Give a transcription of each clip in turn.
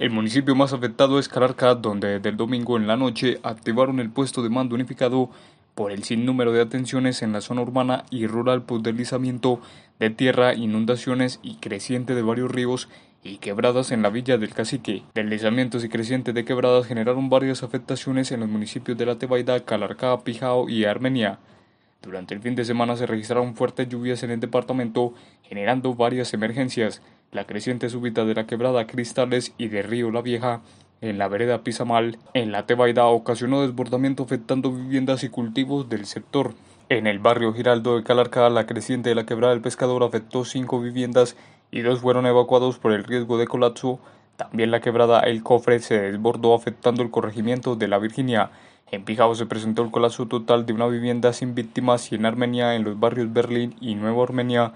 El municipio más afectado es Calarca, donde desde el domingo en la noche activaron el puesto de mando unificado por el sinnúmero de atenciones en la zona urbana y rural por deslizamiento de tierra, inundaciones y creciente de varios ríos y quebradas en la villa del cacique. Deslizamientos y creciente de quebradas generaron varias afectaciones en los municipios de La Tebaida, Calarca, Pijao y Armenia. Durante el fin de semana se registraron fuertes lluvias en el departamento, generando varias emergencias la creciente súbita de la quebrada Cristales y de Río La Vieja, en la vereda Pizamal, en la Tebaida ocasionó desbordamiento afectando viviendas y cultivos del sector. En el barrio Giraldo de Calarca, la creciente de la quebrada El pescador afectó cinco viviendas y dos fueron evacuados por el riesgo de colapso. También la quebrada El Cofre se desbordó afectando el corregimiento de la Virginia. En Pijao se presentó el colapso total de una vivienda sin víctimas y en Armenia, en los barrios Berlín y Nueva Armenia,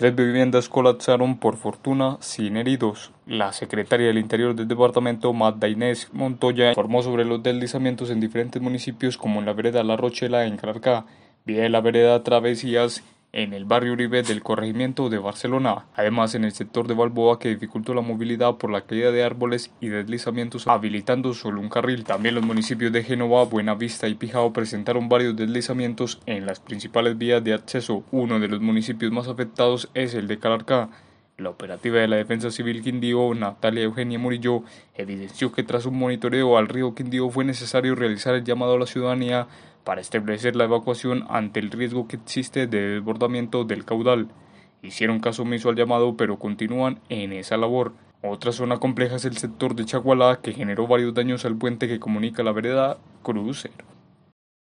Tres viviendas colapsaron por fortuna sin heridos. La secretaria del Interior del departamento, Magda Montoya, informó sobre los deslizamientos en diferentes municipios como en la vereda La Rochela en Caracá, Vía la Vereda Travesías en el barrio Uribe del corregimiento de Barcelona, además en el sector de Balboa que dificultó la movilidad por la caída de árboles y deslizamientos habilitando solo un carril. También los municipios de Génova, Buenavista y Pijao presentaron varios deslizamientos en las principales vías de acceso. Uno de los municipios más afectados es el de Calarcá, la operativa de la Defensa Civil Quindío, Natalia Eugenia Murillo, evidenció que tras un monitoreo al río Quindío fue necesario realizar el llamado a la ciudadanía para establecer la evacuación ante el riesgo que existe de desbordamiento del caudal. Hicieron caso omiso al llamado, pero continúan en esa labor. Otra zona compleja es el sector de Chagualá, que generó varios daños al puente que comunica la vereda Crucero.